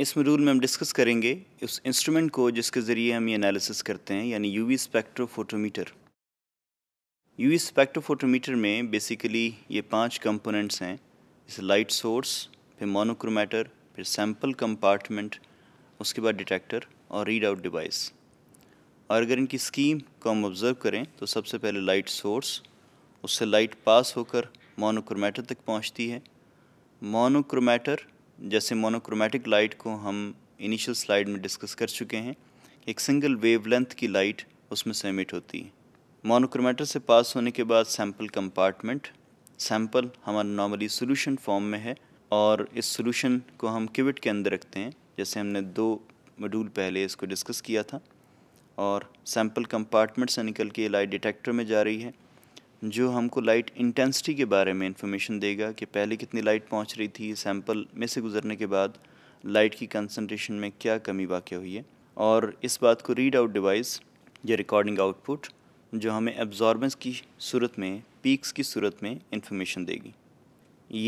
इस मॉड्यूल में हम डिस्कस करेंगे उस इंस्ट्रूमेंट को जिसके ज़रिए हम ये एनालिसिस करते हैं यानी यूवी स्पेक्ट्रोफोटोमीटर यूवी स्पेक्ट्रोफोटोमीटर में बेसिकली ये पांच कंपोनेंट्स हैं जैसे लाइट सोर्स फिर मोनोक्रोमेटर फिर सैम्पल कंपार्टमेंट उसके बाद डिटेक्टर और रीड आउट डिवाइस और अगर इनकी स्कीम को हम ऑब्ज़र्व करें तो सबसे पहले लाइट सोर्स उससे लाइट पास होकर मोनोक्रोमेटर तक पहुंचती है मोनोक्रोमेटर जैसे मोनोक्रोमेटिक लाइट को हम इनिशियल स्लाइड में डिस्कस कर चुके हैं एक सिंगल वेवलेंथ की लाइट उसमें से एमिट होती है मोनोक्रोमेटर से पास होने के बाद सैम्पल कंपार्टमेंट सैम्पल हमारा नॉर्मली सोल्यूशन फॉर्म में है और इस सोल्यूशन को हम किविट के अंदर रखते हैं जैसे हमने दो मॉड्यूल पहले इसको डिस्कस किया था और सैम्पल कंपार्टमेंट से निकल के लाइट डिटेक्टर में जा रही है जो हमको लाइट इंटेंसिटी के बारे में इंफॉर्मेशन देगा कि पहले कितनी लाइट पहुंच रही थी सैंपल में से गुजरने के बाद लाइट की कंसनट्रेशन में क्या कमी वाक़ हुई है और इस बात को रीड आउट डिवाइस या रिकॉर्डिंग आउटपुट जो हमें एब्जॉर्बेंस की सूरत में पीक्स की सूरत में इंफॉर्मेशन देगी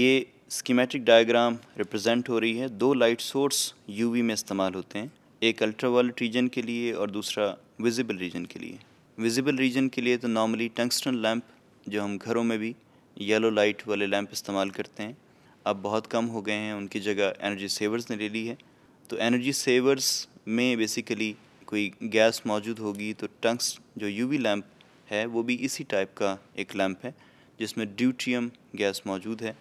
ये स्कीमेटिक डायग्राम रिप्रेजेंट हो रही है दो लाइट सोर्स यूवी में इस्तेमाल होते हैं एक अल्ट्रा रीजन के लिए और दूसरा विजिबल रीजन के लिए विजिबल रीजन के लिए तो नॉर्मली टंगस्टन लैंप जो हम घरों में भी येलो लाइट वाले लैंप इस्तेमाल करते हैं अब बहुत कम हो गए हैं उनकी जगह एनर्जी सेवर्स ने ले ली है तो एनर्जी सेवर्स में बेसिकली कोई गैस मौजूद होगी तो टंक्स जो यूवी लैंप है वो भी इसी टाइप का एक लैंप है जिसमें ड्यूट्रियम गैस मौजूद है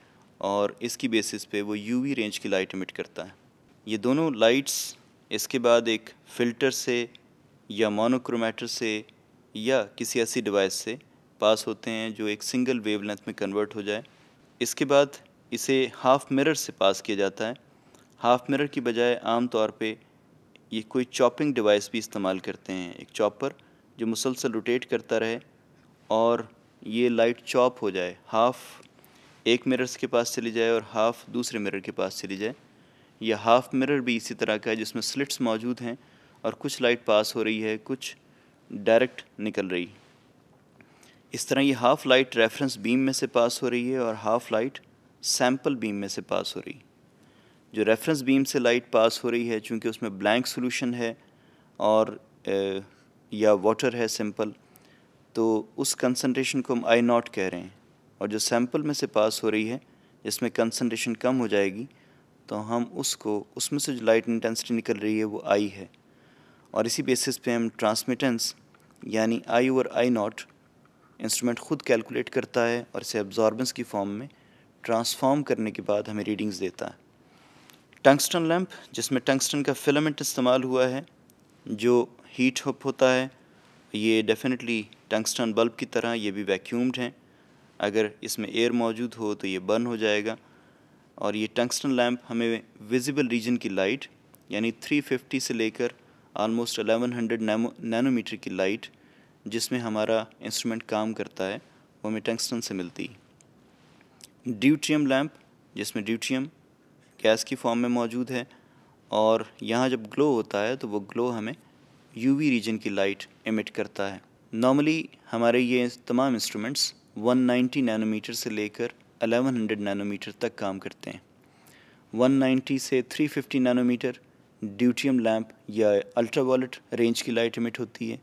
और इसकी बेसिस पे वो यूवी रेंज की लाइट इमिट करता है ये दोनों लाइट्स इसके बाद एक फ़िल्टर से या मोनोक्रोमेटर से या किसी ऐसी डिवाइस से पास होते हैं जो एक सिंगल वेवलेंथ में कन्वर्ट हो जाए इसके बाद इसे हाफ़ मिरर से पास किया जाता है हाफ़ मिरर की बजाय आम तौर पे ये कोई चॉपिंग डिवाइस भी इस्तेमाल करते हैं एक चॉपर जो मुसलसल रोटेट करता रहे और ये लाइट चॉप हो जाए हाफ़ एक मिरर्स के पास चली जाए और हाफ़ दूसरे मिरर के पास चली जाए यह हाफ़ मिरर भी इसी तरह का है जिसमें स्लिट्स मौजूद हैं और कुछ लाइट पास हो रही है कुछ डायरेक्ट निकल रही है इस तरह ये हाफ लाइट रेफरेंस बीम में से पास हो रही है और हाफ लाइट सैम्पल बीम में से पास हो रही जो रेफरेंस बीम से लाइट पास हो रही है चूँकि उसमें ब्लैंक सोल्यूशन है और ए, या वाटर है सिंपल तो उस कंसनट्रेशन को हम आई नॉट कह रहे हैं और जो सैम्पल में से पास हो रही है जिसमें कंसनट्रेशन कम हो जाएगी तो हम उसको उसमें से जो लाइट इंटेंसिटी निकल रही है वो आई है और इसी बेसिस पे हम ट्रांसमिटेंस यानी आई और आई नॉट इंस्ट्रूमेंट खुद कैलकुलेट करता है और इसे एब्जॉर्बेंस की फॉर्म में ट्रांसफॉर्म करने के बाद हमें रीडिंग्स देता है टंगस्टन लैम्प जिसमें टंगस्टन का फिलामेंट इस्तेमाल हुआ है जो हीट अप होता है ये डेफिनेटली टंगस्टन बल्ब की तरह ये भी वैक्यूम्ड हैं अगर इसमें एयर मौजूद हो तो ये बर्न हो जाएगा और ये टंगस्टन लैम्प हमें विजिबल रीजन की लाइट यानी 350 से लेकर आलमोस्ट 1100 नैनोमीटर की लाइट जिसमें हमारा इंस्ट्रूमेंट काम करता है वो हमें टंगस्टन से मिलती है ड्यूट्रियम लैम्प जिसमें ड्यूट्रियम गैस की फॉर्म में मौजूद है और यहाँ जब ग्लो होता है तो वो ग्लो हमें यूवी रीजन की लाइट एमिट करता है नॉर्मली हमारे ये तमाम इंस्ट्रूमेंट्स 190 नैनोमीटर से लेकर 1100 नैनोमीटर तक काम करते हैं 190 से 350 नैनोमीटर ड्यूटियम लैम्प या अल्ट्रावायलेट रेंज की लाइट एमिट होती है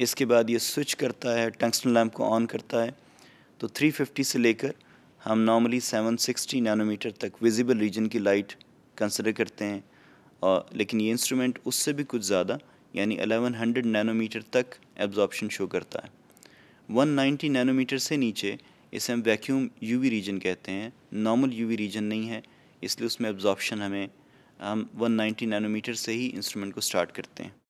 इसके बाद ये स्विच करता है टंगस्टन लैम्प को ऑन करता है तो 350 से लेकर हम नॉर्मली 760 नैनोमीटर तक विजिबल रीजन की लाइट कंसिडर करते हैं और लेकिन ये इंस्ट्रूमेंट उससे भी कुछ ज़्यादा यानी 1100 नैनोमीटर तक एब्जॉर्प्शन शो करता है 190 नैनोमीटर से नीचे इसे हम वैक्यूम यूवी रीजन कहते हैं नॉर्मल यूवी रीजन नहीं है इसलिए उसमें एब्जॉर्प्शन हमें हम 190 नैनोमीटर से ही इंस्ट्रूमेंट को स्टार्ट करते हैं